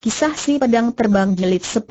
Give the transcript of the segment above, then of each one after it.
Kisah si pedang terbang jilid 10.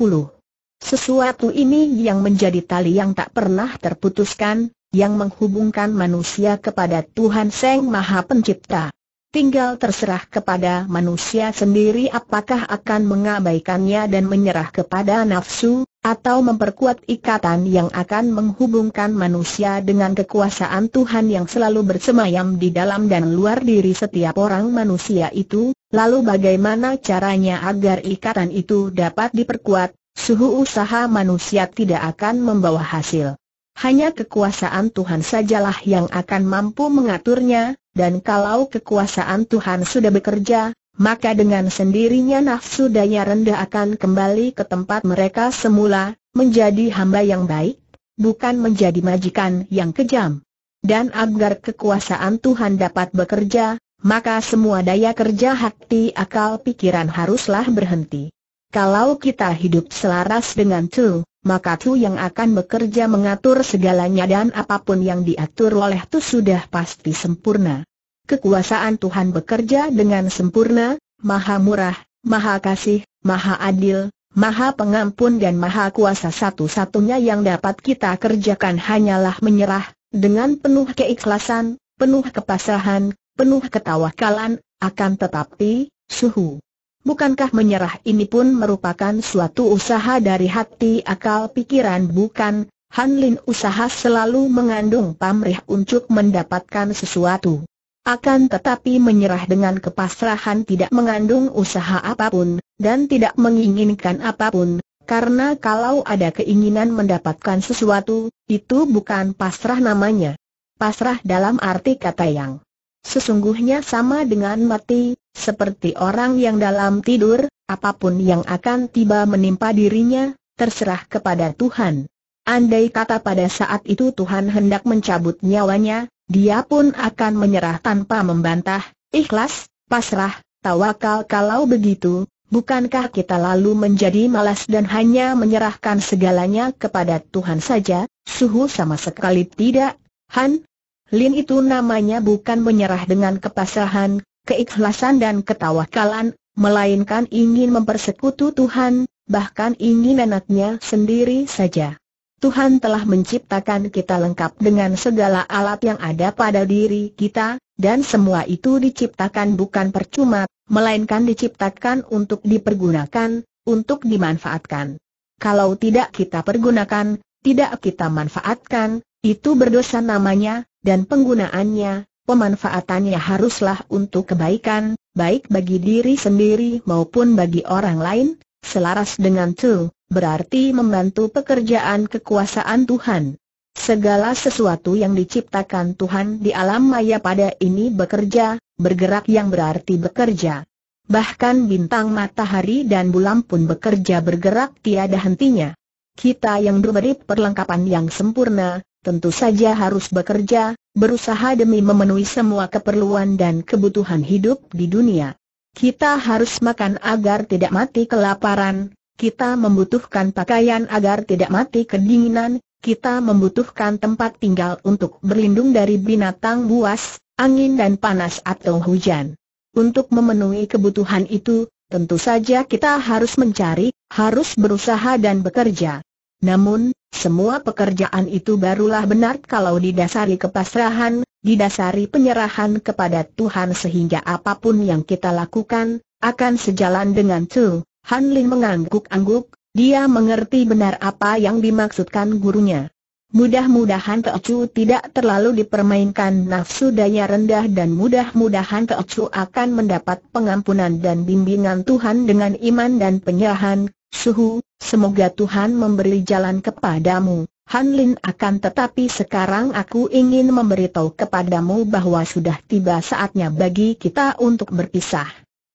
Sesuatu ini yang menjadi tali yang tak pernah terputuskan, yang menghubungkan manusia kepada Tuhan Sang Maha Pencipta. Tinggal terserah kepada manusia sendiri apakah akan mengabaikannya dan menyerah kepada nafsu, atau memperkuat ikatan yang akan menghubungkan manusia dengan kekuasaan Tuhan yang selalu bersemayam di dalam dan luar diri setiap orang manusia itu, lalu bagaimana caranya agar ikatan itu dapat diperkuat, suhu usaha manusia tidak akan membawa hasil. Hanya kekuasaan Tuhan sajalah yang akan mampu mengaturnya, dan kalau kekuasaan Tuhan sudah bekerja, maka dengan sendirinya nafsu daya rendah akan kembali ke tempat mereka semula, menjadi hamba yang baik, bukan menjadi majikan yang kejam. Dan agar kekuasaan Tuhan dapat bekerja, maka semua daya kerja hati akal pikiran haruslah berhenti. Kalau kita hidup selaras dengan Tu, maka Tu yang akan bekerja mengatur segalanya dan apapun yang diatur oleh Tu sudah pasti sempurna kekuasaan Tuhan bekerja dengan sempurna, maha murah, maha kasih, maha adil, maha pengampun dan maha kuasa satu-satunya yang dapat kita kerjakan hanyalah menyerah, dengan penuh keikhlasan, penuh kepasrahan, penuh ketawakalan, akan tetapi, suhu. Bukankah menyerah ini pun merupakan suatu usaha dari hati akal pikiran bukan? Hanlin usaha selalu mengandung pamrih untuk mendapatkan sesuatu akan tetapi menyerah dengan kepasrahan tidak mengandung usaha apapun, dan tidak menginginkan apapun, karena kalau ada keinginan mendapatkan sesuatu, itu bukan pasrah namanya. Pasrah dalam arti kata yang sesungguhnya sama dengan mati, seperti orang yang dalam tidur, apapun yang akan tiba menimpa dirinya, terserah kepada Tuhan. Andai kata pada saat itu Tuhan hendak mencabut nyawanya, dia pun akan menyerah tanpa membantah, ikhlas, pasrah, tawakal kalau begitu, bukankah kita lalu menjadi malas dan hanya menyerahkan segalanya kepada Tuhan saja, suhu sama sekali tidak, Han? Lin itu namanya bukan menyerah dengan kepasrahan, keikhlasan dan ketawakalan, melainkan ingin mempersekutu Tuhan, bahkan ingin anaknya sendiri saja. Tuhan telah menciptakan kita lengkap dengan segala alat yang ada pada diri kita, dan semua itu diciptakan bukan percuma, melainkan diciptakan untuk dipergunakan, untuk dimanfaatkan. Kalau tidak kita pergunakan, tidak kita manfaatkan, itu berdosa namanya, dan penggunaannya, pemanfaatannya haruslah untuk kebaikan, baik bagi diri sendiri maupun bagi orang lain, selaras dengan tuh berarti membantu pekerjaan kekuasaan Tuhan. Segala sesuatu yang diciptakan Tuhan di alam maya pada ini bekerja, bergerak yang berarti bekerja. Bahkan bintang matahari dan bulan pun bekerja bergerak tiada hentinya. Kita yang diberi perlengkapan yang sempurna, tentu saja harus bekerja, berusaha demi memenuhi semua keperluan dan kebutuhan hidup di dunia. Kita harus makan agar tidak mati kelaparan, kita membutuhkan pakaian agar tidak mati kedinginan, kita membutuhkan tempat tinggal untuk berlindung dari binatang buas, angin dan panas atau hujan. Untuk memenuhi kebutuhan itu, tentu saja kita harus mencari, harus berusaha dan bekerja. Namun, semua pekerjaan itu barulah benar kalau didasari kepasrahan, didasari penyerahan kepada Tuhan sehingga apapun yang kita lakukan, akan sejalan dengan Tuhan. Han Ling mengangguk-angguk, dia mengerti benar apa yang dimaksudkan gurunya. Mudah-mudahan Chu tidak terlalu dipermainkan nafsu daya rendah dan mudah-mudahan Chu akan mendapat pengampunan dan bimbingan Tuhan dengan iman dan penyerahan. Suhu, semoga Tuhan memberi jalan kepadamu. Han Lin akan tetapi sekarang aku ingin memberitahu kepadamu bahwa sudah tiba saatnya bagi kita untuk berpisah.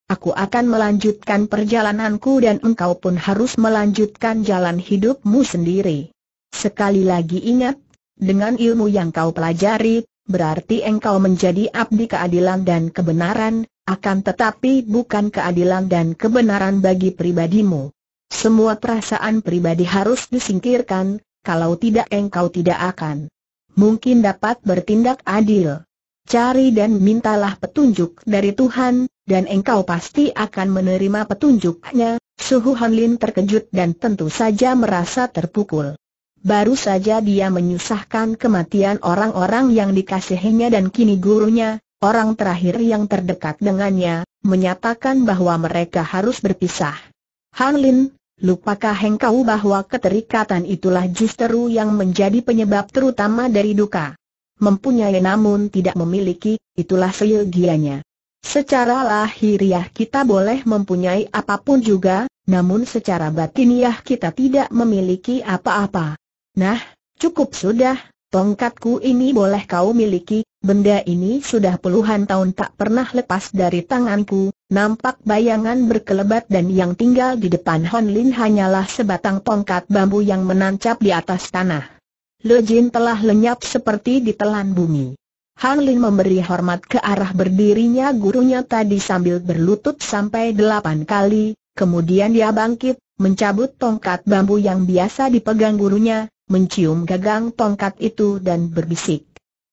Aku akan melanjutkan perjalananku dan engkau pun harus melanjutkan jalan hidupmu sendiri. Sekali lagi ingat, dengan ilmu yang kau pelajari, berarti engkau menjadi abdi keadilan dan kebenaran, akan tetapi bukan keadilan dan kebenaran bagi pribadimu. Semua perasaan pribadi harus disingkirkan, kalau tidak engkau tidak akan mungkin dapat bertindak adil. Cari dan mintalah petunjuk dari Tuhan, dan engkau pasti akan menerima petunjuknya. Suhu Hanlin terkejut dan tentu saja merasa terpukul. Baru saja dia menyusahkan kematian orang-orang yang dikasihinya dan kini gurunya, orang terakhir yang terdekat dengannya, menyatakan bahwa mereka harus berpisah. Hanlin, lupakah engkau bahwa keterikatan itulah justru yang menjadi penyebab terutama dari duka? Mempunyai namun tidak memiliki, itulah seyogianya. Secara lahiriah kita boleh mempunyai apapun juga, namun secara batiniah kita tidak memiliki apa-apa. Nah, cukup sudah, tongkatku ini boleh kau miliki, benda ini sudah puluhan tahun tak pernah lepas dari tanganku, nampak bayangan berkelebat dan yang tinggal di depan Hon Lin hanyalah sebatang tongkat bambu yang menancap di atas tanah. Lejin telah lenyap seperti ditelan bumi. Han Lin memberi hormat ke arah berdirinya gurunya tadi sambil berlutut sampai delapan kali, kemudian dia bangkit, mencabut tongkat bambu yang biasa dipegang gurunya, mencium gagang tongkat itu dan berbisik.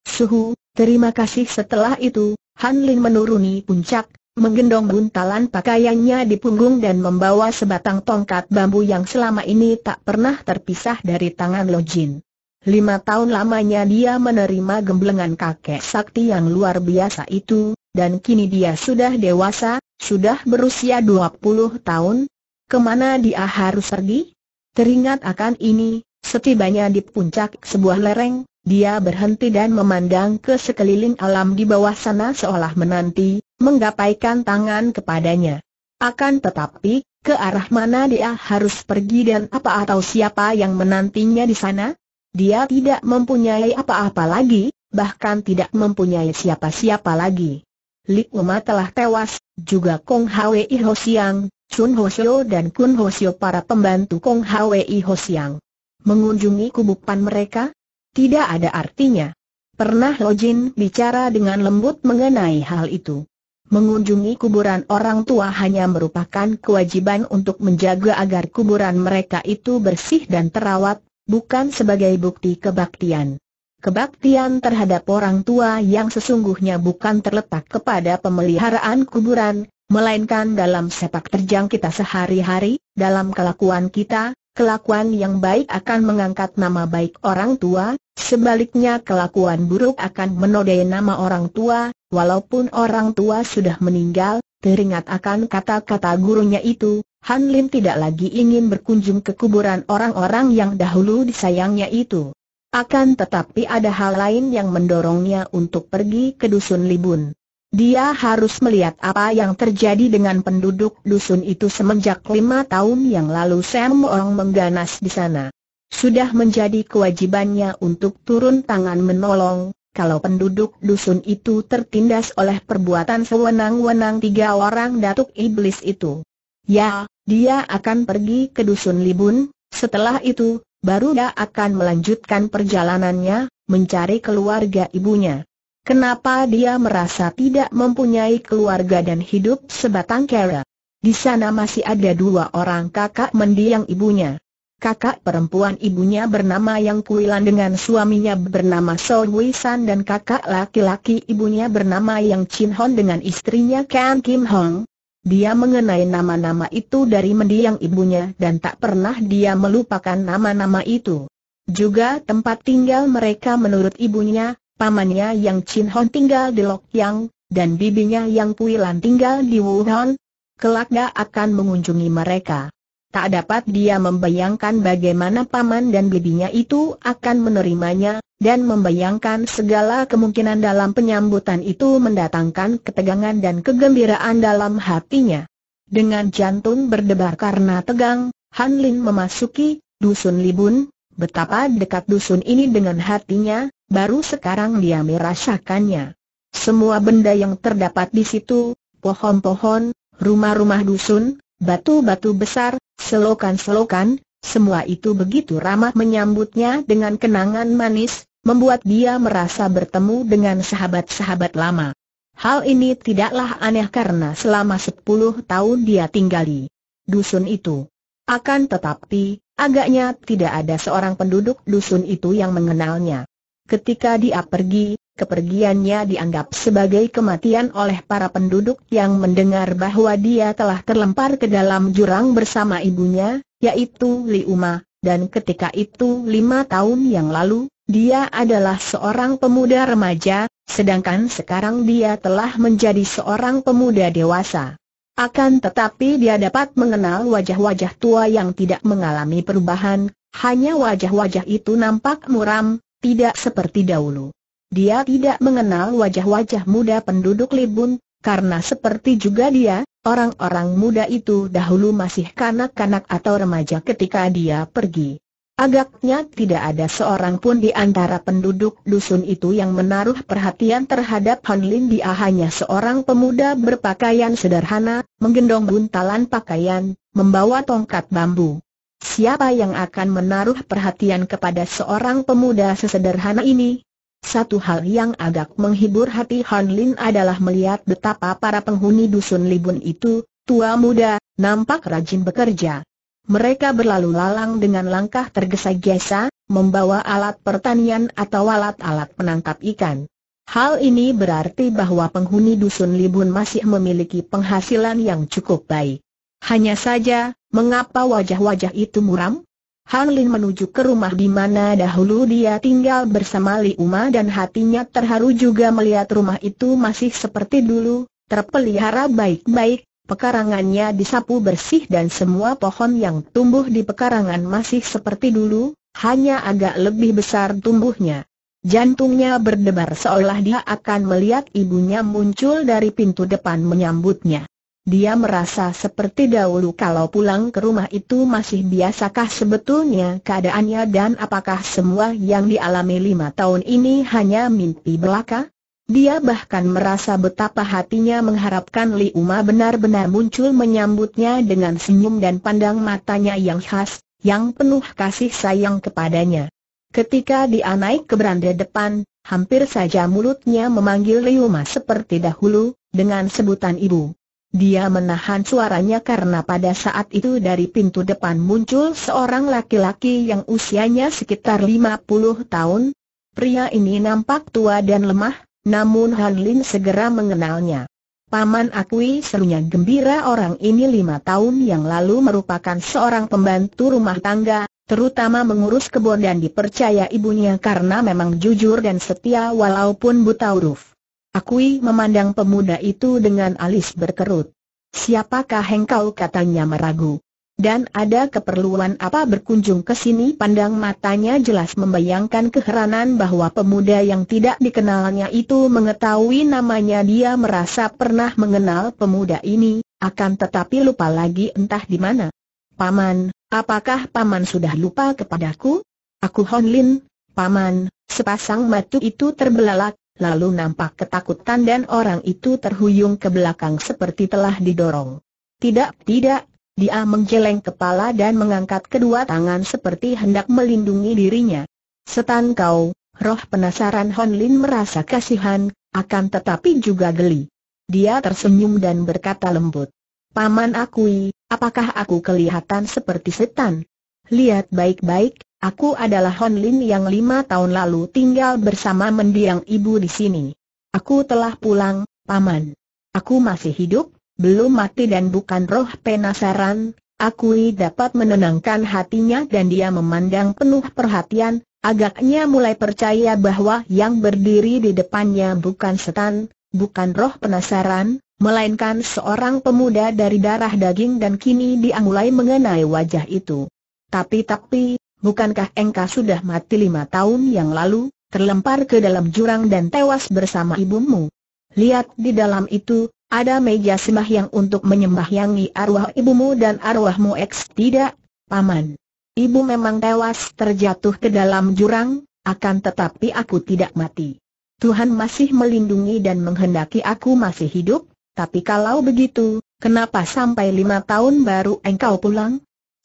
Suhu, terima kasih setelah itu, Han Lin menuruni puncak, menggendong buntalan pakaiannya di punggung dan membawa sebatang tongkat bambu yang selama ini tak pernah terpisah dari tangan Lo Jin. Lima tahun lamanya dia menerima gemblengan kakek sakti yang luar biasa itu, dan kini dia sudah dewasa, sudah berusia 20 tahun. Kemana dia harus pergi? Teringat akan ini, setibanya di puncak sebuah lereng, dia berhenti dan memandang ke sekeliling alam di bawah sana seolah menanti, menggapaikan tangan kepadanya. Akan tetapi, ke arah mana dia harus pergi dan apa atau siapa yang menantinya di sana? Dia tidak mempunyai apa-apa lagi, bahkan tidak mempunyai siapa-siapa lagi. Li Uma telah tewas, juga Kong Hwi Ho Siang, Sun Ho dan Kun Ho para pembantu Kong Hwi Ho Siang. Mengunjungi kubupan mereka? Tidak ada artinya. Pernah Lojin bicara dengan lembut mengenai hal itu. Mengunjungi kuburan orang tua hanya merupakan kewajiban untuk menjaga agar kuburan mereka itu bersih dan terawat, bukan sebagai bukti kebaktian. Kebaktian terhadap orang tua yang sesungguhnya bukan terletak kepada pemeliharaan kuburan, melainkan dalam sepak terjang kita sehari-hari, dalam kelakuan kita, kelakuan yang baik akan mengangkat nama baik orang tua, sebaliknya kelakuan buruk akan menodai nama orang tua, walaupun orang tua sudah meninggal, teringat akan kata-kata gurunya itu, Han Lin tidak lagi ingin berkunjung ke kuburan orang-orang yang dahulu disayangnya itu. Akan tetapi ada hal lain yang mendorongnya untuk pergi ke dusun Libun. Dia harus melihat apa yang terjadi dengan penduduk dusun itu semenjak lima tahun yang lalu Sam orang mengganas di sana. Sudah menjadi kewajibannya untuk turun tangan menolong, kalau penduduk dusun itu tertindas oleh perbuatan sewenang-wenang tiga orang datuk iblis itu. Ya, dia akan pergi ke Dusun Libun, setelah itu, baru dia akan melanjutkan perjalanannya, mencari keluarga ibunya. Kenapa dia merasa tidak mempunyai keluarga dan hidup sebatang kara? Di sana masih ada dua orang kakak mendiang ibunya. Kakak perempuan ibunya bernama Yang Kuilan dengan suaminya bernama So San dan kakak laki-laki ibunya bernama Yang Chin Hon dengan istrinya Kang Kim Hong. Dia mengenai nama-nama itu dari mendiang ibunya dan tak pernah dia melupakan nama-nama itu. Juga tempat tinggal mereka menurut ibunya, pamannya yang Chin Hon tinggal di Lok Yang, dan bibinya yang Pui-lan tinggal di Wuhan. Kelak dia akan mengunjungi mereka. Tak dapat dia membayangkan bagaimana paman dan bibinya itu akan menerimanya, dan membayangkan segala kemungkinan dalam penyambutan itu mendatangkan ketegangan dan kegembiraan dalam hatinya. Dengan jantung berdebar karena tegang, Han Lin memasuki dusun Libun, betapa dekat dusun ini dengan hatinya, baru sekarang dia merasakannya. Semua benda yang terdapat di situ, pohon-pohon, rumah-rumah dusun, batu-batu besar, selokan-selokan, semua itu begitu ramah menyambutnya dengan kenangan manis, membuat dia merasa bertemu dengan sahabat-sahabat lama. Hal ini tidaklah aneh karena selama 10 tahun dia tinggal di dusun itu. Akan tetapi, agaknya tidak ada seorang penduduk dusun itu yang mengenalnya. Ketika dia pergi, kepergiannya dianggap sebagai kematian oleh para penduduk yang mendengar bahwa dia telah terlempar ke dalam jurang bersama ibunya, yaitu Li Uma dan ketika itu lima tahun yang lalu, dia adalah seorang pemuda remaja, sedangkan sekarang dia telah menjadi seorang pemuda dewasa. Akan tetapi dia dapat mengenal wajah-wajah tua yang tidak mengalami perubahan, hanya wajah-wajah itu nampak muram, tidak seperti dahulu. Dia tidak mengenal wajah-wajah muda penduduk Libun, karena seperti juga dia, Orang-orang muda itu dahulu masih kanak-kanak atau remaja ketika dia pergi. Agaknya tidak ada seorang pun di antara penduduk dusun itu yang menaruh perhatian terhadap Han Lin Dia hanya seorang pemuda berpakaian sederhana, menggendong buntalan pakaian, membawa tongkat bambu. Siapa yang akan menaruh perhatian kepada seorang pemuda sesederhana ini? Satu hal yang agak menghibur hati Han Lin adalah melihat betapa para penghuni dusun Libun itu, tua muda, nampak rajin bekerja. Mereka berlalu lalang dengan langkah tergesa-gesa, membawa alat pertanian atau alat-alat penangkap ikan. Hal ini berarti bahwa penghuni dusun Libun masih memiliki penghasilan yang cukup baik. Hanya saja, mengapa wajah-wajah itu muram? Han Lin menuju ke rumah di mana dahulu dia tinggal bersama Li Uma dan hatinya terharu juga melihat rumah itu masih seperti dulu, terpelihara baik-baik, pekarangannya disapu bersih dan semua pohon yang tumbuh di pekarangan masih seperti dulu, hanya agak lebih besar tumbuhnya. Jantungnya berdebar seolah dia akan melihat ibunya muncul dari pintu depan menyambutnya. Dia merasa seperti dahulu kalau pulang ke rumah itu masih biasakah sebetulnya keadaannya dan apakah semua yang dialami lima tahun ini hanya mimpi belaka? Dia bahkan merasa betapa hatinya mengharapkan Li Uma benar-benar muncul menyambutnya dengan senyum dan pandang matanya yang khas, yang penuh kasih sayang kepadanya. Ketika dia naik ke beranda depan, hampir saja mulutnya memanggil Li Uma seperti dahulu, dengan sebutan ibu. Dia menahan suaranya karena pada saat itu dari pintu depan muncul seorang laki-laki yang usianya sekitar 50 tahun. Pria ini nampak tua dan lemah, namun Han Lin segera mengenalnya. Paman akui serunya gembira orang ini lima tahun yang lalu merupakan seorang pembantu rumah tangga, terutama mengurus kebun dan dipercaya ibunya karena memang jujur dan setia walaupun buta huruf. Akui memandang pemuda itu dengan alis berkerut. Siapakah engkau katanya meragu? Dan ada keperluan apa berkunjung ke sini? Pandang matanya jelas membayangkan keheranan bahwa pemuda yang tidak dikenalnya itu mengetahui namanya dia merasa pernah mengenal pemuda ini, akan tetapi lupa lagi entah di mana. Paman, apakah paman sudah lupa kepadaku? Aku Honlin, paman, sepasang matu itu terbelalak, lalu nampak ketakutan dan orang itu terhuyung ke belakang seperti telah didorong. Tidak, tidak, dia menggeleng kepala dan mengangkat kedua tangan seperti hendak melindungi dirinya. Setan kau, roh penasaran Hon Lin merasa kasihan, akan tetapi juga geli. Dia tersenyum dan berkata lembut. Paman akui, apakah aku kelihatan seperti setan? Lihat baik-baik, Aku adalah Hon Lin yang lima tahun lalu tinggal bersama mendiang ibu di sini. Aku telah pulang, Paman. Aku masih hidup, belum mati dan bukan roh penasaran, akui dapat menenangkan hatinya dan dia memandang penuh perhatian, agaknya mulai percaya bahwa yang berdiri di depannya bukan setan, bukan roh penasaran, melainkan seorang pemuda dari darah daging dan kini dia mulai mengenai wajah itu. Tapi-tapi, bukankah engkau sudah mati lima tahun yang lalu, terlempar ke dalam jurang dan tewas bersama ibumu? Lihat di dalam itu, ada meja sembah yang untuk menyembahyangi arwah ibumu dan arwahmu eks tidak, paman. Ibu memang tewas terjatuh ke dalam jurang, akan tetapi aku tidak mati. Tuhan masih melindungi dan menghendaki aku masih hidup, tapi kalau begitu, kenapa sampai lima tahun baru engkau pulang?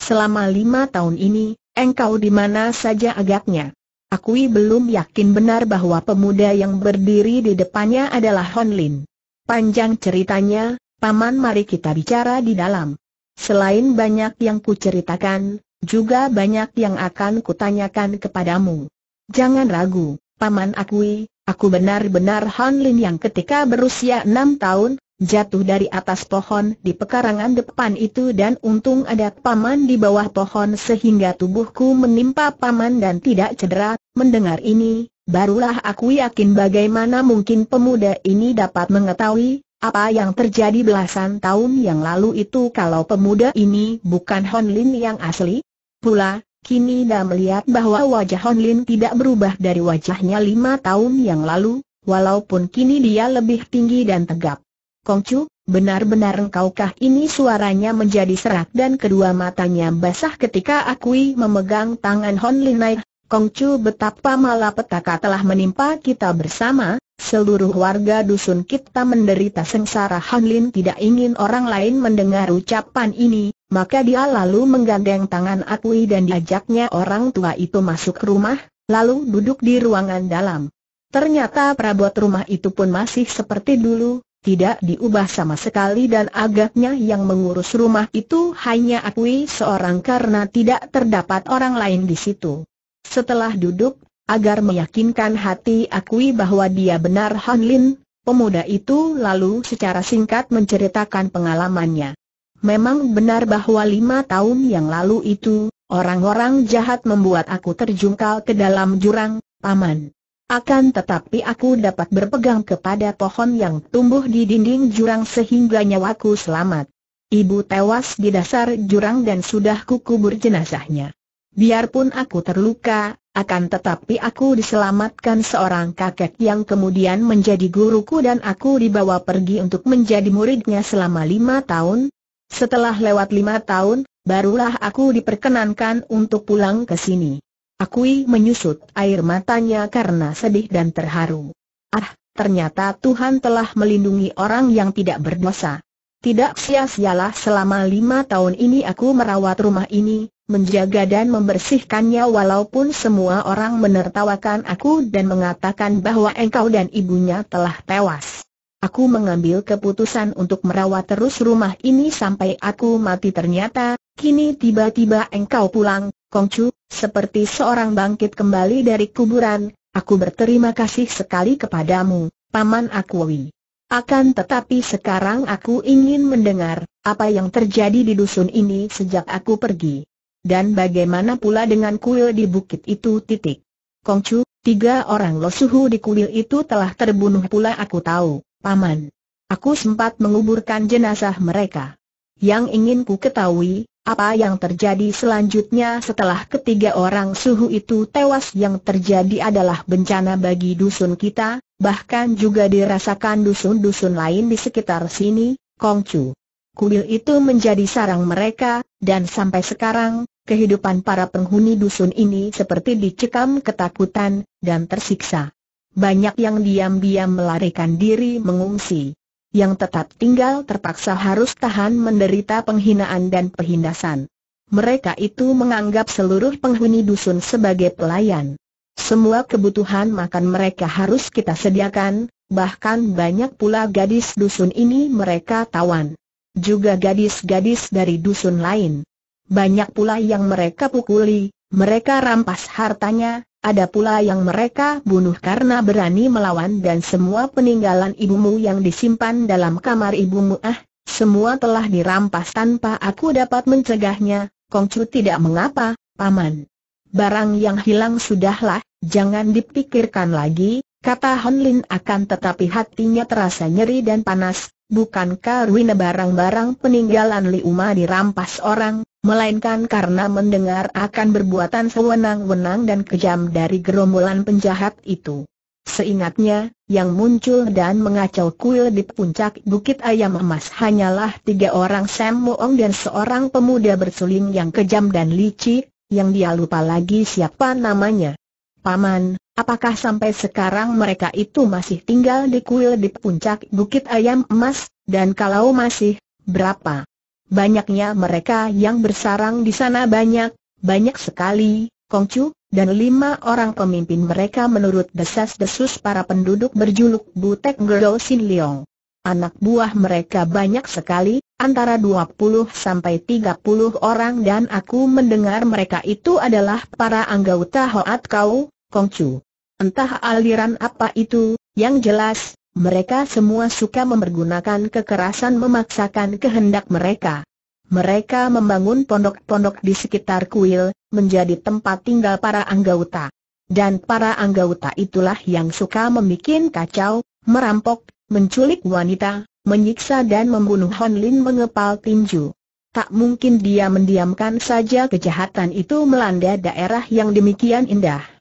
Selama lima tahun ini, Engkau di mana saja agaknya. Akui belum yakin benar bahwa pemuda yang berdiri di depannya adalah Hon Lin. Panjang ceritanya, Paman mari kita bicara di dalam. Selain banyak yang kuceritakan, juga banyak yang akan kutanyakan kepadamu. Jangan ragu, Paman akui, aku benar-benar Hon Lin yang ketika berusia enam tahun, jatuh dari atas pohon di pekarangan depan itu dan untung ada paman di bawah pohon sehingga tubuhku menimpa paman dan tidak cedera. Mendengar ini, barulah aku yakin bagaimana mungkin pemuda ini dapat mengetahui apa yang terjadi belasan tahun yang lalu itu kalau pemuda ini bukan Hon Lin yang asli. Pula, kini dah melihat bahwa wajah Hon Lin tidak berubah dari wajahnya lima tahun yang lalu, walaupun kini dia lebih tinggi dan tegap. Kongcu, benar-benar engkaukah ini suaranya menjadi serak dan kedua matanya basah ketika Akui memegang tangan Hon Linai. Kongcu betapa malapetaka telah menimpa kita bersama, seluruh warga dusun kita menderita sengsara Hon Lin tidak ingin orang lain mendengar ucapan ini, maka dia lalu menggandeng tangan Akui dan diajaknya orang tua itu masuk rumah, lalu duduk di ruangan dalam. Ternyata perabot rumah itu pun masih seperti dulu, tidak diubah sama sekali dan agaknya yang mengurus rumah itu hanya Akui seorang karena tidak terdapat orang lain di situ. Setelah duduk, agar meyakinkan hati Akui bahwa dia benar Han Lin, pemuda itu lalu secara singkat menceritakan pengalamannya. Memang benar bahwa lima tahun yang lalu itu, orang-orang jahat membuat aku terjungkal ke dalam jurang, paman. Akan tetapi aku dapat berpegang kepada pohon yang tumbuh di dinding jurang sehingga nyawaku selamat. Ibu tewas di dasar jurang dan sudah kukubur jenazahnya. Biarpun aku terluka, akan tetapi aku diselamatkan seorang kakek yang kemudian menjadi guruku dan aku dibawa pergi untuk menjadi muridnya selama lima tahun. Setelah lewat lima tahun, barulah aku diperkenankan untuk pulang ke sini. Akui menyusut air matanya karena sedih dan terharu. Ah, ternyata Tuhan telah melindungi orang yang tidak berdosa. Tidak sia-sialah selama lima tahun ini aku merawat rumah ini, menjaga dan membersihkannya walaupun semua orang menertawakan aku dan mengatakan bahwa engkau dan ibunya telah tewas. Aku mengambil keputusan untuk merawat terus rumah ini sampai aku mati ternyata, kini tiba-tiba engkau pulang, Kongcu, seperti seorang bangkit kembali dari kuburan, aku berterima kasih sekali kepadamu, Paman Akui. Akan tetapi sekarang aku ingin mendengar, apa yang terjadi di dusun ini sejak aku pergi. Dan bagaimana pula dengan kuil di bukit itu titik. Kongcu, tiga orang losuhu di kuil itu telah terbunuh pula aku tahu, Paman. Aku sempat menguburkan jenazah mereka. Yang ingin ku ketahui, apa yang terjadi selanjutnya setelah ketiga orang suhu itu tewas yang terjadi adalah bencana bagi dusun kita, bahkan juga dirasakan dusun-dusun lain di sekitar sini, Kongcu. Kuil itu menjadi sarang mereka, dan sampai sekarang, kehidupan para penghuni dusun ini seperti dicekam ketakutan, dan tersiksa. Banyak yang diam-diam melarikan diri mengungsi yang tetap tinggal terpaksa harus tahan menderita penghinaan dan pehindasan. Mereka itu menganggap seluruh penghuni dusun sebagai pelayan. Semua kebutuhan makan mereka harus kita sediakan, bahkan banyak pula gadis dusun ini mereka tawan. Juga gadis-gadis dari dusun lain. Banyak pula yang mereka pukuli, mereka rampas hartanya, ada pula yang mereka bunuh karena berani melawan dan semua peninggalan ibumu yang disimpan dalam kamar ibumu ah, semua telah dirampas tanpa aku dapat mencegahnya, Kongcu tidak mengapa, Paman. Barang yang hilang sudahlah, jangan dipikirkan lagi, kata Lin akan tetapi hatinya terasa nyeri dan panas, bukankah ruina barang-barang peninggalan Li Uma dirampas orang, melainkan karena mendengar akan berbuatan sewenang-wenang dan kejam dari gerombolan penjahat itu. Seingatnya, yang muncul dan mengacau kuil di puncak Bukit Ayam Emas hanyalah tiga orang Sam Moong dan seorang pemuda bersuling yang kejam dan licik, yang dia lupa lagi siapa namanya. Paman, apakah sampai sekarang mereka itu masih tinggal di kuil di puncak Bukit Ayam Emas, dan kalau masih, berapa? Banyaknya mereka yang bersarang di sana banyak, banyak sekali, Kongcu, dan lima orang pemimpin mereka menurut desas-desus para penduduk berjuluk Butek Gerdo Sin Leong. Anak buah mereka banyak sekali, antara 20 sampai 30 orang dan aku mendengar mereka itu adalah para anggota Hoat Kau, Kongcu. Entah aliran apa itu, yang jelas, mereka semua suka mempergunakan kekerasan memaksakan kehendak mereka. Mereka membangun pondok-pondok di sekitar kuil, menjadi tempat tinggal para anggota. Dan para anggota itulah yang suka membuat kacau, merampok, menculik wanita, menyiksa dan membunuh Hon Lin mengepal tinju. Tak mungkin dia mendiamkan saja kejahatan itu melanda daerah yang demikian indah.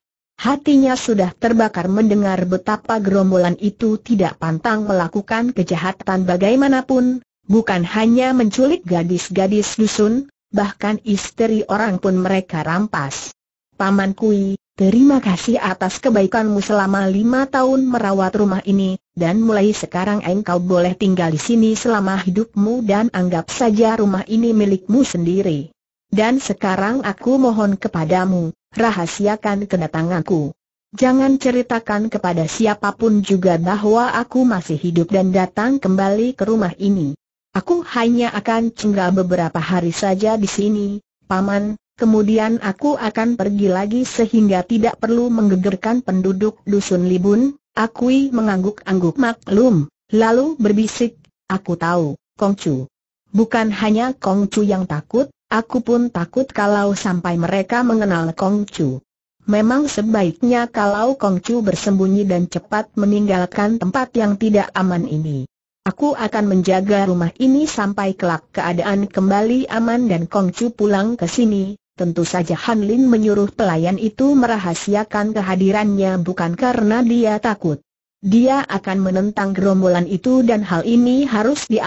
Hatinya sudah terbakar mendengar betapa gerombolan itu tidak pantang melakukan kejahatan bagaimanapun, bukan hanya menculik gadis-gadis dusun, bahkan istri orang pun mereka rampas. Paman Kui, terima kasih atas kebaikanmu selama lima tahun merawat rumah ini, dan mulai sekarang engkau boleh tinggal di sini selama hidupmu dan anggap saja rumah ini milikmu sendiri. Dan sekarang aku mohon kepadamu, rahasiakan kedatanganku. Jangan ceritakan kepada siapapun juga bahwa aku masih hidup dan datang kembali ke rumah ini. Aku hanya akan tinggal beberapa hari saja di sini, Paman, kemudian aku akan pergi lagi sehingga tidak perlu menggegerkan penduduk Dusun Libun, Akui mengangguk-angguk maklum, lalu berbisik, aku tahu, Kongcu. Bukan hanya Kongcu yang takut, Aku pun takut kalau sampai mereka mengenal Kong Chu. Memang sebaiknya kalau Kong Chu bersembunyi dan cepat meninggalkan tempat yang tidak aman ini. Aku akan menjaga rumah ini sampai kelak keadaan kembali aman dan Kong Chu pulang ke sini. Tentu saja Han Lin menyuruh pelayan itu merahasiakan kehadirannya bukan karena dia takut. Dia akan menentang gerombolan itu dan hal ini harus dia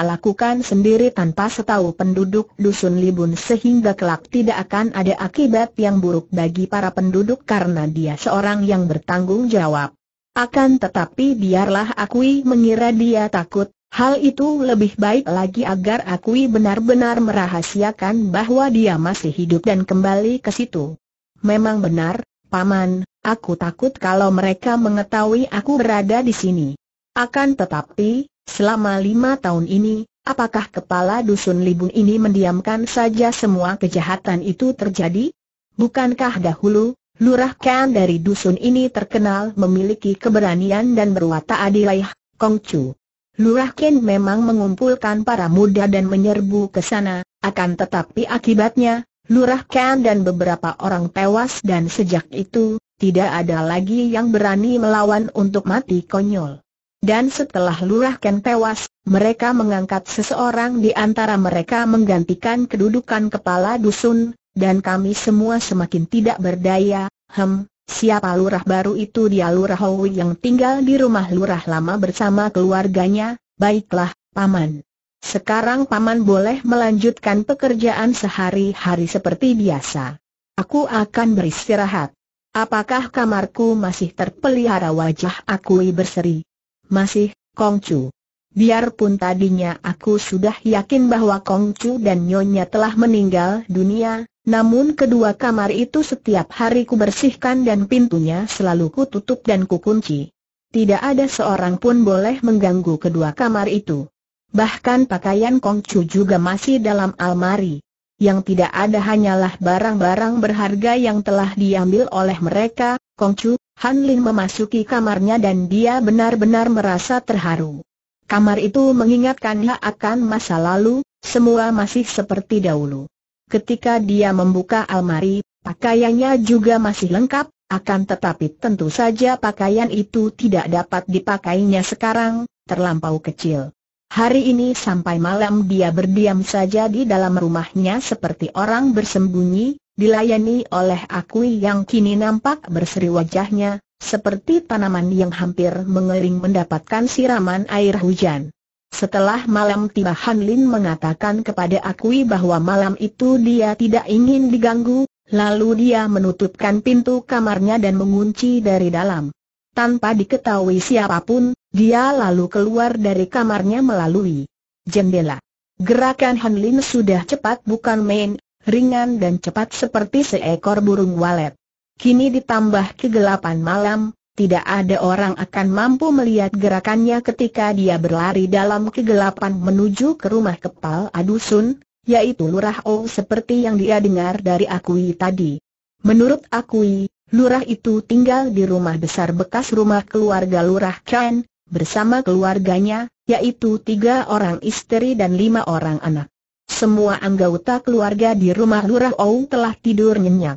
sendiri tanpa setahu penduduk dusun Libun sehingga kelak tidak akan ada akibat yang buruk bagi para penduduk karena dia seorang yang bertanggung jawab. Akan tetapi biarlah Akui mengira dia takut, hal itu lebih baik lagi agar Akui benar-benar merahasiakan bahwa dia masih hidup dan kembali ke situ. Memang benar, Paman, Aku takut kalau mereka mengetahui aku berada di sini. Akan tetapi, selama lima tahun ini, apakah kepala dusun Libun ini mendiamkan saja semua kejahatan itu terjadi? Bukankah dahulu, Lurah Kan dari dusun ini terkenal memiliki keberanian dan berwatak adilah, Kongcu. Lurah Ken memang mengumpulkan para muda dan menyerbu ke sana, akan tetapi akibatnya, Lurah Ken dan beberapa orang tewas dan sejak itu, tidak ada lagi yang berani melawan untuk mati konyol. Dan setelah Lurah Ken tewas, mereka mengangkat seseorang di antara mereka menggantikan kedudukan kepala dusun, dan kami semua semakin tidak berdaya, hem, siapa lurah baru itu dia Lurah Howie yang tinggal di rumah lurah lama bersama keluarganya, baiklah, Paman. Sekarang Paman boleh melanjutkan pekerjaan sehari-hari seperti biasa. Aku akan beristirahat. Apakah kamarku masih terpelihara wajah akui berseri? Masih, Kongcu. Biarpun tadinya aku sudah yakin bahwa Kongcu dan Nyonya telah meninggal dunia, namun kedua kamar itu setiap hari ku bersihkan dan pintunya selalu ku tutup dan ku kunci. Tidak ada seorang pun boleh mengganggu kedua kamar itu. Bahkan pakaian Kongcu juga masih dalam almari. Yang tidak ada hanyalah barang-barang berharga yang telah diambil oleh mereka, Kongcu, Han Lin memasuki kamarnya dan dia benar-benar merasa terharu. Kamar itu mengingatkannya akan masa lalu, semua masih seperti dahulu. Ketika dia membuka almari, pakaiannya juga masih lengkap, akan tetapi tentu saja pakaian itu tidak dapat dipakainya sekarang, terlampau kecil. Hari ini sampai malam dia berdiam saja di dalam rumahnya seperti orang bersembunyi, dilayani oleh aku yang kini nampak berseri wajahnya, seperti tanaman yang hampir mengering mendapatkan siraman air hujan. Setelah malam tiba Han Lin mengatakan kepada Akui bahwa malam itu dia tidak ingin diganggu, lalu dia menutupkan pintu kamarnya dan mengunci dari dalam. Tanpa diketahui siapapun, dia lalu keluar dari kamarnya melalui jendela. Gerakan Han Lin sudah cepat bukan main, ringan dan cepat seperti seekor burung walet. Kini ditambah kegelapan malam, tidak ada orang akan mampu melihat gerakannya ketika dia berlari dalam kegelapan menuju ke rumah kepal adusun, yaitu Lurah O seperti yang dia dengar dari Akui tadi. Menurut Akui, Lurah itu tinggal di rumah besar bekas rumah keluarga Lurah Chen, bersama keluarganya, yaitu tiga orang istri dan lima orang anak. Semua anggota keluarga di rumah Lurah Ou telah tidur nyenyak.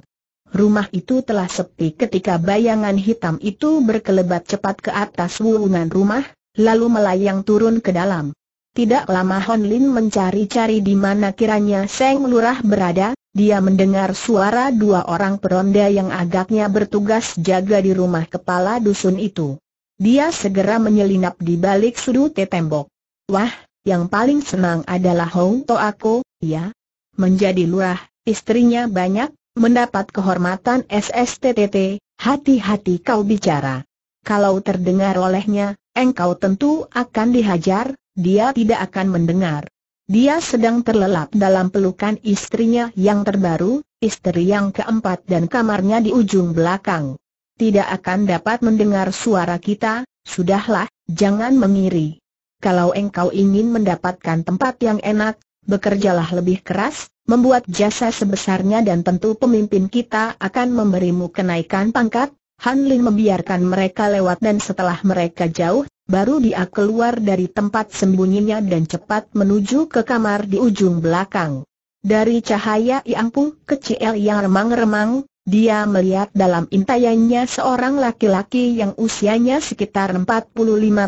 Rumah itu telah sepi ketika bayangan hitam itu berkelebat cepat ke atas wuungan rumah, lalu melayang turun ke dalam. Tidak lama Hon Lin mencari-cari di mana kiranya Seng Lurah berada, dia mendengar suara dua orang peronda yang agaknya bertugas jaga di rumah kepala dusun itu. Dia segera menyelinap di balik sudut tembok. Wah, yang paling senang adalah Hong aku, ya. Menjadi lurah, istrinya banyak, mendapat kehormatan SSTTT, hati-hati kau bicara. Kalau terdengar olehnya, engkau tentu akan dihajar, dia tidak akan mendengar. Dia sedang terlelap dalam pelukan istrinya yang terbaru, istri yang keempat dan kamarnya di ujung belakang. Tidak akan dapat mendengar suara kita, sudahlah, jangan mengiri. Kalau engkau ingin mendapatkan tempat yang enak, bekerjalah lebih keras, membuat jasa sebesarnya dan tentu pemimpin kita akan memberimu kenaikan pangkat. Han Lin membiarkan mereka lewat dan setelah mereka jauh, Baru dia keluar dari tempat sembunyinya dan cepat menuju ke kamar di ujung belakang. Dari cahaya yang puh kecil yang remang-remang, dia melihat dalam intayannya seorang laki-laki yang usianya sekitar 45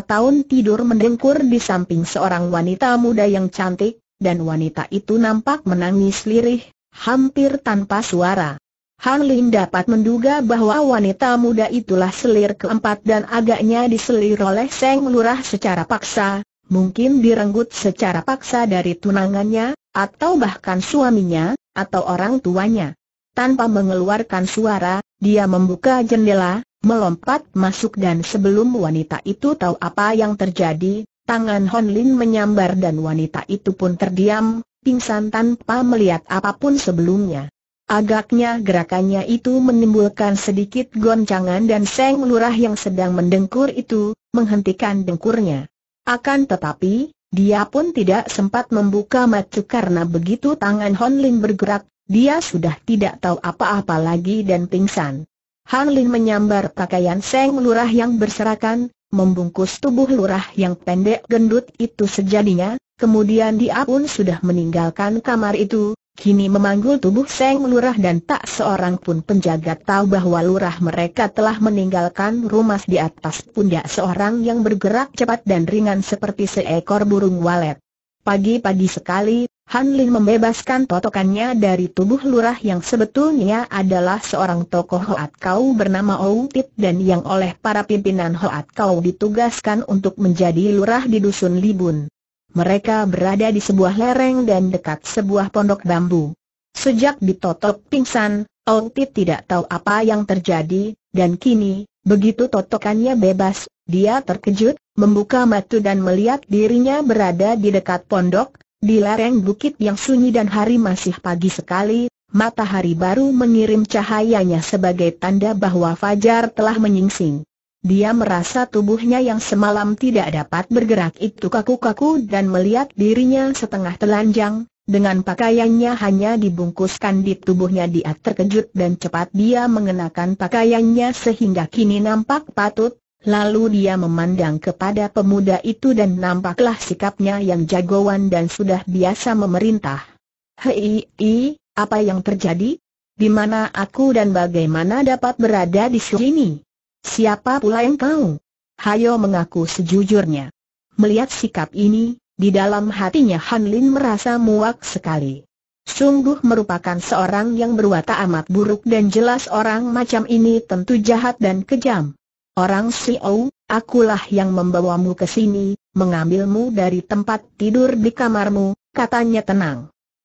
tahun tidur mendengkur di samping seorang wanita muda yang cantik, dan wanita itu nampak menangis lirih, hampir tanpa suara. Han Lin dapat menduga bahwa wanita muda itulah selir keempat dan agaknya diselir oleh Seng Lurah secara paksa, mungkin direnggut secara paksa dari tunangannya, atau bahkan suaminya, atau orang tuanya. Tanpa mengeluarkan suara, dia membuka jendela, melompat masuk dan sebelum wanita itu tahu apa yang terjadi, tangan Han Lin menyambar dan wanita itu pun terdiam, pingsan tanpa melihat apapun sebelumnya. Agaknya gerakannya itu menimbulkan sedikit goncangan dan Seng Lurah yang sedang mendengkur itu, menghentikan dengkurnya. Akan tetapi, dia pun tidak sempat membuka mata karena begitu tangan Hon Lin bergerak, dia sudah tidak tahu apa-apa lagi dan pingsan. Han Lin menyambar pakaian Seng Lurah yang berserakan, membungkus tubuh Lurah yang pendek gendut itu sejadinya, kemudian dia pun sudah meninggalkan kamar itu, kini memanggul tubuh Seng Lurah dan tak seorang pun penjaga tahu bahwa lurah mereka telah meninggalkan rumah di atas pundak seorang yang bergerak cepat dan ringan seperti seekor burung walet. Pagi-pagi sekali, Han Lin membebaskan totokannya dari tubuh lurah yang sebetulnya adalah seorang tokoh Hoat Kau bernama Outit dan yang oleh para pimpinan Hoat Kau ditugaskan untuk menjadi lurah di Dusun Libun. Mereka berada di sebuah lereng dan dekat sebuah pondok bambu. Sejak ditotok pingsan, Pit tidak tahu apa yang terjadi, dan kini, begitu totokannya bebas, dia terkejut, membuka mata dan melihat dirinya berada di dekat pondok, di lereng bukit yang sunyi dan hari masih pagi sekali, matahari baru mengirim cahayanya sebagai tanda bahwa fajar telah menyingsing. Dia merasa tubuhnya yang semalam tidak dapat bergerak itu kaku-kaku dan melihat dirinya setengah telanjang, dengan pakaiannya hanya dibungkuskan di tubuhnya dia terkejut dan cepat dia mengenakan pakaiannya sehingga kini nampak patut, lalu dia memandang kepada pemuda itu dan nampaklah sikapnya yang jagoan dan sudah biasa memerintah. Hei, i, apa yang terjadi? Di mana aku dan bagaimana dapat berada di sini? Siapa pula engkau? Hayo mengaku sejujurnya. Melihat sikap ini, di dalam hatinya Han Lin merasa muak sekali. Sungguh merupakan seorang yang berwatak amat buruk dan jelas orang macam ini tentu jahat dan kejam. Orang Ou, akulah yang membawamu ke sini, mengambilmu dari tempat tidur di kamarmu, katanya tenang.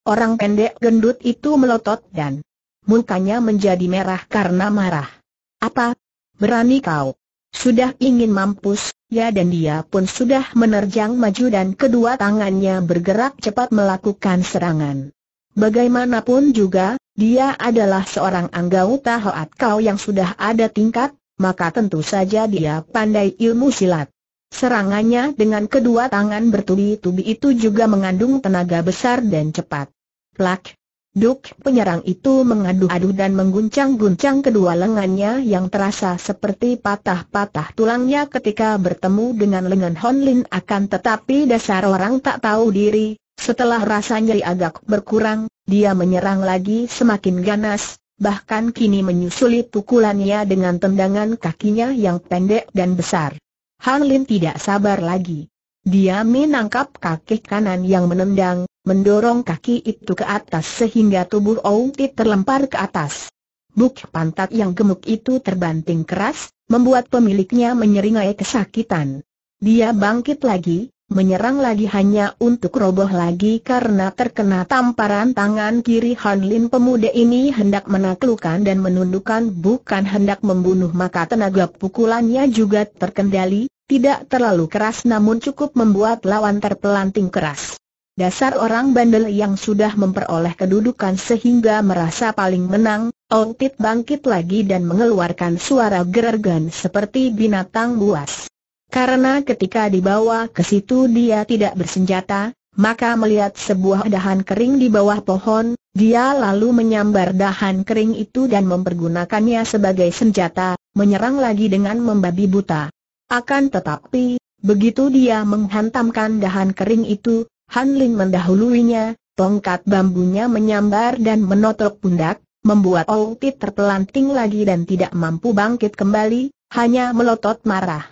Orang pendek gendut itu melotot dan mukanya menjadi merah karena marah. Apa, Berani kau. Sudah ingin mampus, ya dan dia pun sudah menerjang maju dan kedua tangannya bergerak cepat melakukan serangan. Bagaimanapun juga, dia adalah seorang anggota Hoat Kau yang sudah ada tingkat, maka tentu saja dia pandai ilmu silat. Serangannya dengan kedua tangan bertubi-tubi itu juga mengandung tenaga besar dan cepat. Plak, Duk penyerang itu mengadu-adu dan mengguncang-guncang kedua lengannya yang terasa seperti patah-patah tulangnya ketika bertemu dengan lengan Honlin akan tetapi dasar orang tak tahu diri, setelah rasa nyeri agak berkurang, dia menyerang lagi semakin ganas, bahkan kini menyusuli pukulannya dengan tendangan kakinya yang pendek dan besar. Lin tidak sabar lagi. Dia menangkap kaki kanan yang menendang, mendorong kaki itu ke atas sehingga tubuh Outi terlempar ke atas. Buk pantat yang gemuk itu terbanting keras, membuat pemiliknya menyeringai kesakitan. Dia bangkit lagi, menyerang lagi hanya untuk roboh lagi karena terkena tamparan tangan kiri Hanlin pemuda ini hendak menaklukkan dan menundukkan bukan hendak membunuh maka tenaga pukulannya juga terkendali, tidak terlalu keras namun cukup membuat lawan terpelanting keras. Dasar orang bandel yang sudah memperoleh kedudukan sehingga merasa paling menang, Outit bangkit lagi dan mengeluarkan suara gerergan seperti binatang buas. Karena ketika dibawa ke situ dia tidak bersenjata, maka melihat sebuah dahan kering di bawah pohon, dia lalu menyambar dahan kering itu dan mempergunakannya sebagai senjata, menyerang lagi dengan membabi buta. Akan tetapi, begitu dia menghantamkan dahan kering itu, Han Ling mendahuluinya, tongkat bambunya menyambar dan menotok pundak, membuat Ti terpelanting lagi dan tidak mampu bangkit kembali, hanya melotot marah.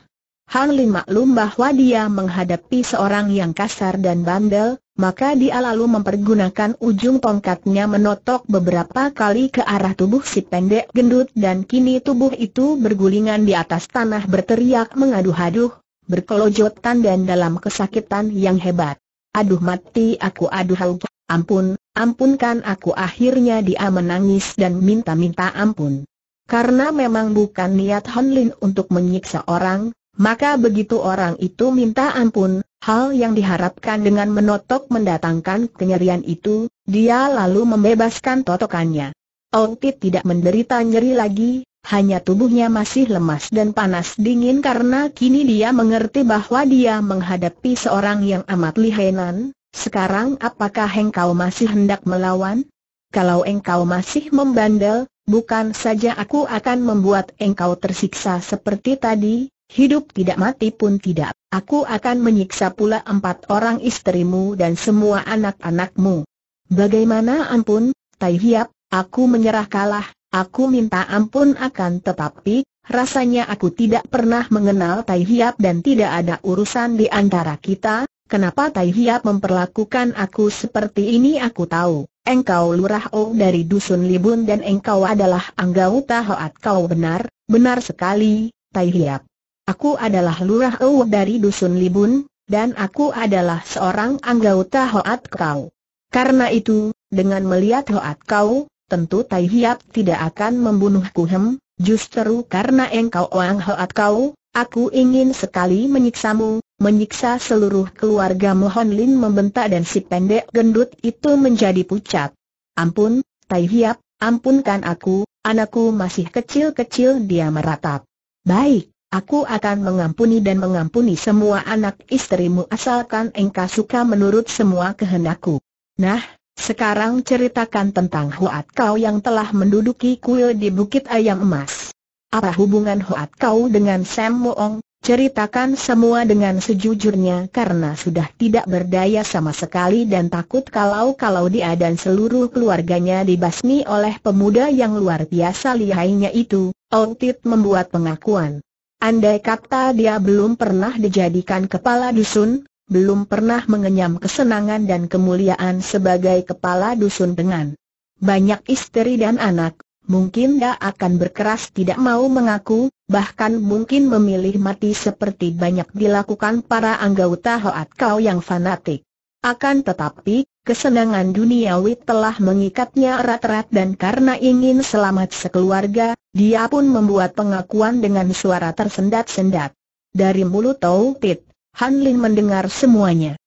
Han Ling maklum bahwa dia menghadapi seorang yang kasar dan bandel, maka dia lalu mempergunakan ujung tongkatnya menotok beberapa kali ke arah tubuh si pendek gendut dan kini tubuh itu bergulingan di atas tanah berteriak mengadu aduh berkelojotan dan dalam kesakitan yang hebat. Aduh mati aku aduh auto, ampun, ampunkan aku akhirnya dia menangis dan minta-minta ampun. Karena memang bukan niat Honlin untuk menyiksa orang, maka begitu orang itu minta ampun, hal yang diharapkan dengan menotok mendatangkan kenyerian itu, dia lalu membebaskan totokannya. Tit tidak menderita nyeri lagi, hanya tubuhnya masih lemas dan panas dingin karena kini dia mengerti bahwa dia menghadapi seorang yang amat lihenan. Sekarang apakah engkau masih hendak melawan? Kalau engkau masih membandel, bukan saja aku akan membuat engkau tersiksa seperti tadi, hidup tidak mati pun tidak. Aku akan menyiksa pula empat orang istrimu dan semua anak-anakmu. Bagaimana ampun, Tai Hiap, aku menyerah kalah, Aku minta ampun akan tetapi, rasanya aku tidak pernah mengenal Tai Hiap dan tidak ada urusan di antara kita, kenapa Tai Hiap memperlakukan aku seperti ini aku tahu. Engkau lurah O oh dari Dusun Libun dan engkau adalah anggota Hoat kau benar, benar sekali, Tai Hiap. Aku adalah lurah O oh dari Dusun Libun, dan aku adalah seorang anggota Hoat kau. Karena itu, dengan melihat Hoat kau, tentu Tai Hiap tidak akan membunuhku hem, justru karena engkau orang hoat kau, aku ingin sekali menyiksamu, menyiksa seluruh keluarga mu. Hon Lin membentak dan si pendek gendut itu menjadi pucat. Ampun, Tai Hiap, ampunkan aku, anakku masih kecil-kecil dia meratap. Baik, aku akan mengampuni dan mengampuni semua anak istrimu asalkan engkau suka menurut semua kehendakku. Nah, sekarang ceritakan tentang Huat Kau yang telah menduduki kuil di Bukit Ayam Emas. Apa hubungan Huat Kau dengan Sam Moong? Ceritakan semua dengan sejujurnya karena sudah tidak berdaya sama sekali dan takut kalau-kalau dia dan seluruh keluarganya dibasmi oleh pemuda yang luar biasa lihainya itu. Outit membuat pengakuan. Andai kata dia belum pernah dijadikan kepala dusun, belum pernah mengenyam kesenangan dan kemuliaan sebagai kepala dusun dengan banyak istri dan anak, mungkin dia akan berkeras tidak mau mengaku, bahkan mungkin memilih mati seperti banyak dilakukan para anggota Hoat Kau yang fanatik. Akan tetapi, kesenangan duniawi telah mengikatnya erat-erat dan karena ingin selamat sekeluarga, dia pun membuat pengakuan dengan suara tersendat-sendat. Dari mulut Tit. Han Lin mendengar semuanya.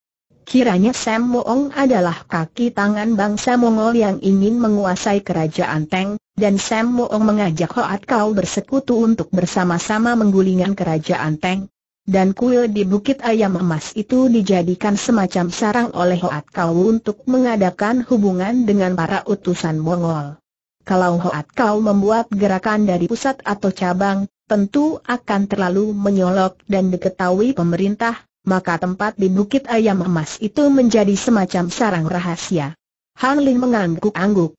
Kiranya Sam Moong adalah kaki tangan bangsa Mongol yang ingin menguasai kerajaan Teng, dan Sam Moong mengajak Hoat Kau bersekutu untuk bersama-sama menggulingan kerajaan Teng. Dan kuil di Bukit Ayam Emas itu dijadikan semacam sarang oleh Hoat Kau untuk mengadakan hubungan dengan para utusan Mongol. Kalau Hoat Kau membuat gerakan dari pusat atau cabang, tentu akan terlalu menyolok dan diketahui pemerintah, maka tempat di Bukit Ayam Emas itu menjadi semacam sarang rahasia. Han Lin mengangguk-angguk.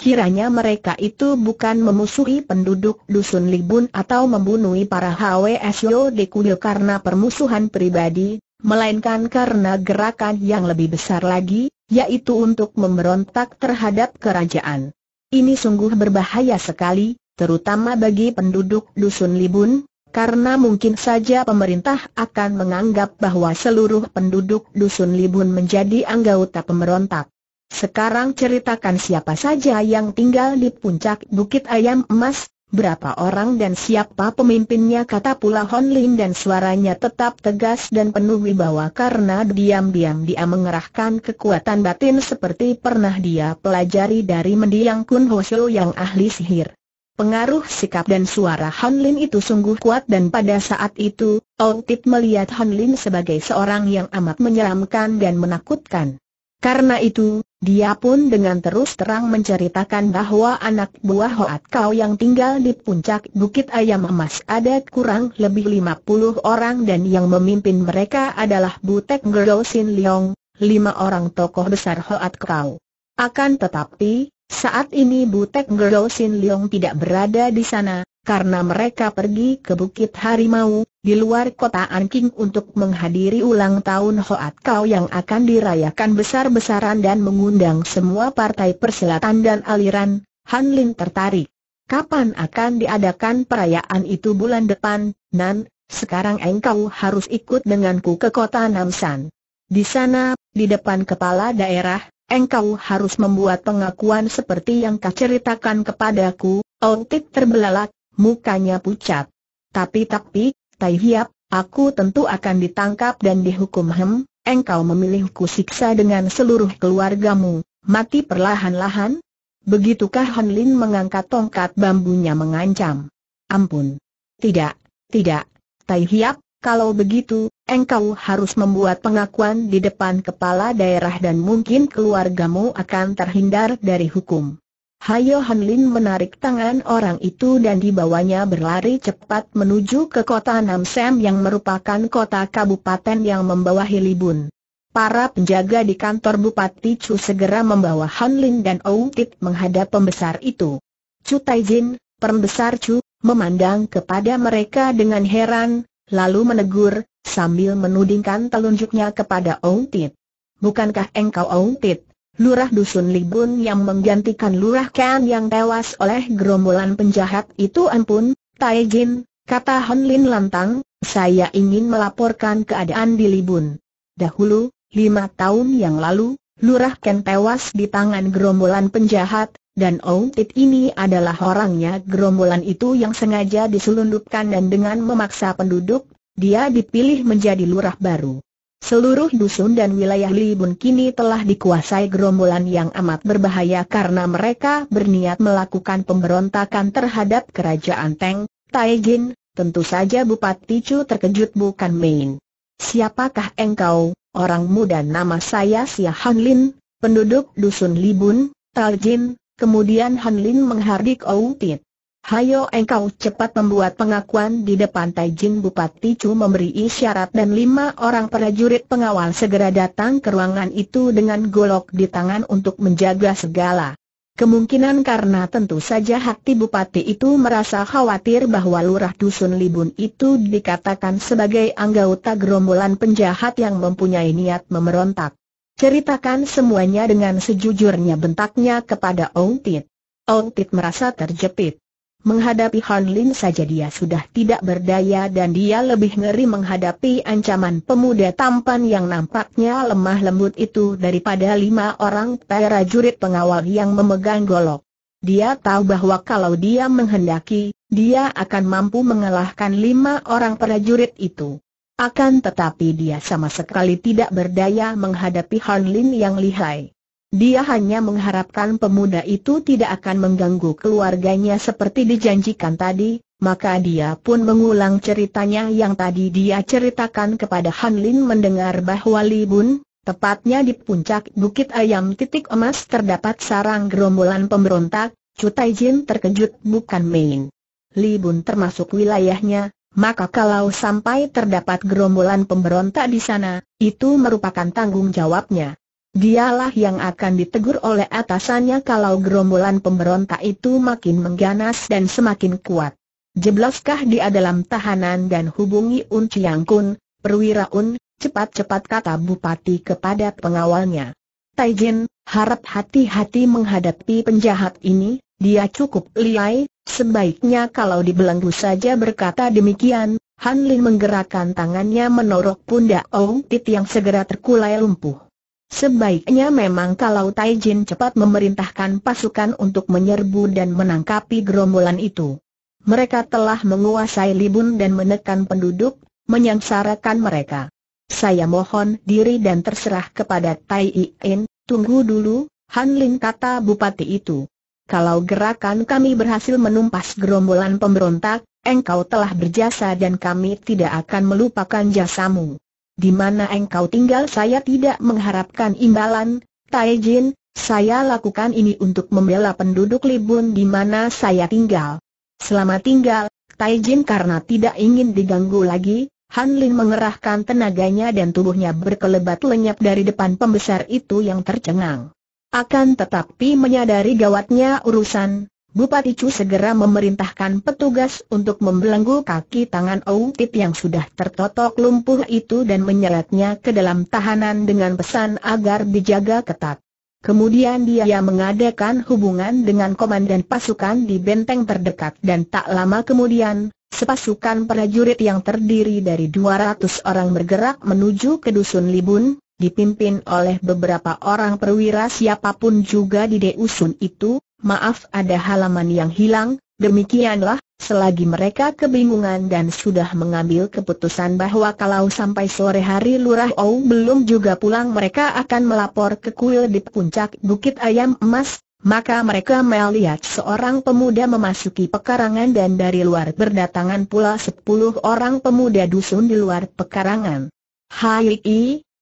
Kiranya mereka itu bukan memusuhi penduduk Dusun Libun atau membunuh para HWSyo di kuil karena permusuhan pribadi, melainkan karena gerakan yang lebih besar lagi, yaitu untuk memberontak terhadap kerajaan. Ini sungguh berbahaya sekali, terutama bagi penduduk Dusun Libun, karena mungkin saja pemerintah akan menganggap bahwa seluruh penduduk Dusun Libun menjadi anggota pemberontak. Sekarang ceritakan siapa saja yang tinggal di puncak Bukit Ayam Emas, berapa orang dan siapa pemimpinnya kata pula Hon Lin dan suaranya tetap tegas dan penuh wibawa karena diam-diam dia mengerahkan kekuatan batin seperti pernah dia pelajari dari mendiang Kun Ho Shou yang ahli sihir. Pengaruh sikap dan suara Han Lin itu sungguh kuat dan pada saat itu, Ong Tit melihat Han Lin sebagai seorang yang amat menyeramkan dan menakutkan. Karena itu, dia pun dengan terus terang menceritakan bahwa anak buah Hoat Kau yang tinggal di puncak Bukit Ayam Emas ada kurang lebih 50 orang dan yang memimpin mereka adalah Butek Ngerosin Leong, lima orang tokoh besar Hoat Kau. Akan tetapi, saat ini Butek Girl Sin Leong tidak berada di sana, karena mereka pergi ke Bukit Harimau, di luar kota Anking untuk menghadiri ulang tahun Hoat Kau yang akan dirayakan besar-besaran dan mengundang semua partai perselatan dan aliran, Han Lin tertarik. Kapan akan diadakan perayaan itu bulan depan, Nan? Sekarang engkau harus ikut denganku ke kota Namsan. Di sana, di depan kepala daerah, Engkau harus membuat pengakuan seperti yang kau ceritakan kepadaku, Ontik terbelalak, mukanya pucat. Tapi-tapi, Tai Hiap, aku tentu akan ditangkap dan dihukum hem, engkau memilihku siksa dengan seluruh keluargamu, mati perlahan-lahan? Begitukah Han Lin mengangkat tongkat bambunya mengancam? Ampun. Tidak, tidak, Tai Hiap, kalau begitu, engkau harus membuat pengakuan di depan kepala daerah dan mungkin keluargamu akan terhindar dari hukum. Hayo Hanlin menarik tangan orang itu dan dibawanya berlari cepat menuju ke kota Namsem yang merupakan kota kabupaten yang membawa Hilibun. Para penjaga di kantor Bupati Chu segera membawa Hanlin dan Tit menghadap pembesar itu. Chu Taijin, pembesar Chu, memandang kepada mereka dengan heran, lalu menegur, sambil menudingkan telunjuknya kepada Ong Tit. Bukankah engkau Ong Tit, lurah dusun Libun yang menggantikan lurah Ken yang tewas oleh gerombolan penjahat itu ampun, Tai Jin, kata Hon Lin lantang, saya ingin melaporkan keadaan di Libun. Dahulu, lima tahun yang lalu, lurah Ken tewas di tangan gerombolan penjahat, dan Ong Tit ini adalah orangnya gerombolan itu yang sengaja diselundupkan dan dengan memaksa penduduk dia dipilih menjadi lurah baru. Seluruh dusun dan wilayah Libun kini telah dikuasai gerombolan yang amat berbahaya karena mereka berniat melakukan pemberontakan terhadap kerajaan Teng, Taijin, tentu saja Bupati Chu terkejut bukan main. Siapakah engkau, orang muda nama saya Sia Hanlin, penduduk dusun Libun, Taijin, kemudian Han Lin menghardik Outit. Hayo engkau cepat membuat pengakuan di depan Taijin Bupati Chu memberi isyarat dan lima orang prajurit pengawal segera datang ke ruangan itu dengan golok di tangan untuk menjaga segala. Kemungkinan karena tentu saja hati Bupati itu merasa khawatir bahwa Lurah Dusun Libun itu dikatakan sebagai anggota gerombolan penjahat yang mempunyai niat memerontak. Ceritakan semuanya dengan sejujurnya bentaknya kepada Ong Tit. Ong Tit merasa terjepit. Menghadapi Han Lin saja dia sudah tidak berdaya dan dia lebih ngeri menghadapi ancaman pemuda tampan yang nampaknya lemah lembut itu daripada lima orang prajurit pengawal yang memegang golok. Dia tahu bahwa kalau dia menghendaki, dia akan mampu mengalahkan lima orang prajurit itu. Akan tetapi dia sama sekali tidak berdaya menghadapi Han Lin yang lihai. Dia hanya mengharapkan pemuda itu tidak akan mengganggu keluarganya seperti dijanjikan tadi, maka dia pun mengulang ceritanya yang tadi dia ceritakan kepada Han Lin mendengar bahwa Li Bun, tepatnya di puncak Bukit Ayam Titik Emas terdapat sarang gerombolan pemberontak, Tai Jin terkejut bukan main. Li Bun termasuk wilayahnya, maka kalau sampai terdapat gerombolan pemberontak di sana, itu merupakan tanggung jawabnya. Dialah yang akan ditegur oleh atasannya kalau gerombolan pemberontak itu makin mengganas dan semakin kuat. Jeblaskah dia dalam tahanan dan hubungi Un Chiang Kun, perwira Un, cepat-cepat kata bupati kepada pengawalnya. Taijin, harap hati-hati menghadapi penjahat ini, dia cukup liai, sebaiknya kalau dibelenggu saja berkata demikian, Han Lin menggerakkan tangannya menorok pundak Ong Tit yang segera terkulai lumpuh. Sebaiknya memang kalau Taijin cepat memerintahkan pasukan untuk menyerbu dan menangkapi gerombolan itu. Mereka telah menguasai Libun dan menekan penduduk, menyangsarakan mereka. Saya mohon diri dan terserah kepada Tai Yin, tunggu dulu, Han Lin kata bupati itu. Kalau gerakan kami berhasil menumpas gerombolan pemberontak, engkau telah berjasa dan kami tidak akan melupakan jasamu di mana engkau tinggal saya tidak mengharapkan imbalan, Tai Jin, saya lakukan ini untuk membela penduduk Libun di mana saya tinggal. Selama tinggal, Tai Jin karena tidak ingin diganggu lagi, Han Lin mengerahkan tenaganya dan tubuhnya berkelebat lenyap dari depan pembesar itu yang tercengang. Akan tetapi menyadari gawatnya urusan, Bupati Chu segera memerintahkan petugas untuk membelenggu kaki tangan Outit yang sudah tertotok lumpuh itu dan menyeretnya ke dalam tahanan dengan pesan agar dijaga ketat. Kemudian dia mengadakan hubungan dengan komandan pasukan di benteng terdekat dan tak lama kemudian, sepasukan prajurit yang terdiri dari 200 orang bergerak menuju ke Dusun Libun, dipimpin oleh beberapa orang perwira siapapun juga di dusun itu, maaf ada halaman yang hilang, demikianlah, selagi mereka kebingungan dan sudah mengambil keputusan bahwa kalau sampai sore hari Lurah Ou belum juga pulang mereka akan melapor ke kuil di puncak Bukit Ayam Emas, maka mereka melihat seorang pemuda memasuki pekarangan dan dari luar berdatangan pula sepuluh orang pemuda dusun di luar pekarangan. Hai,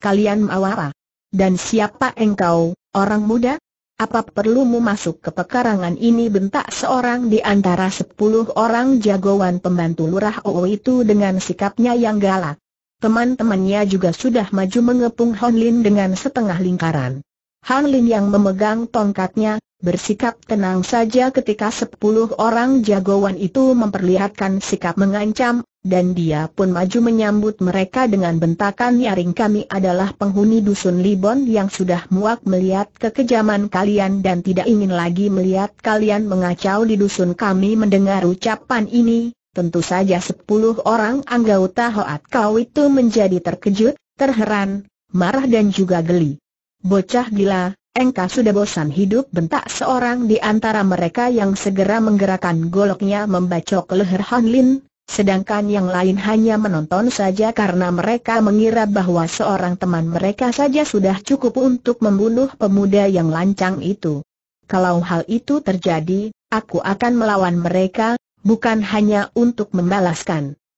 kalian mawara. Dan siapa engkau, orang muda? Apa perlumu masuk ke pekarangan ini bentak seorang di antara sepuluh orang jagoan pembantu lurah Oo itu dengan sikapnya yang galak. Teman-temannya juga sudah maju mengepung Honlin Lin dengan setengah lingkaran. Han Lin yang memegang tongkatnya, bersikap tenang saja ketika sepuluh orang jagoan itu memperlihatkan sikap mengancam, dan dia pun maju menyambut mereka dengan bentakan nyaring kami adalah penghuni dusun Libon yang sudah muak melihat kekejaman kalian dan tidak ingin lagi melihat kalian mengacau di dusun kami mendengar ucapan ini. Tentu saja sepuluh orang anggota Hoat Kau itu menjadi terkejut, terheran, marah dan juga geli. Bocah gila, Engkau sudah bosan hidup bentak seorang di antara mereka yang segera menggerakkan goloknya membacok leher Han Lin, sedangkan yang lain hanya menonton saja karena mereka mengira bahwa seorang teman mereka saja sudah cukup untuk membunuh pemuda yang lancang itu. Kalau hal itu terjadi, aku akan melawan mereka, bukan hanya untuk membalaskan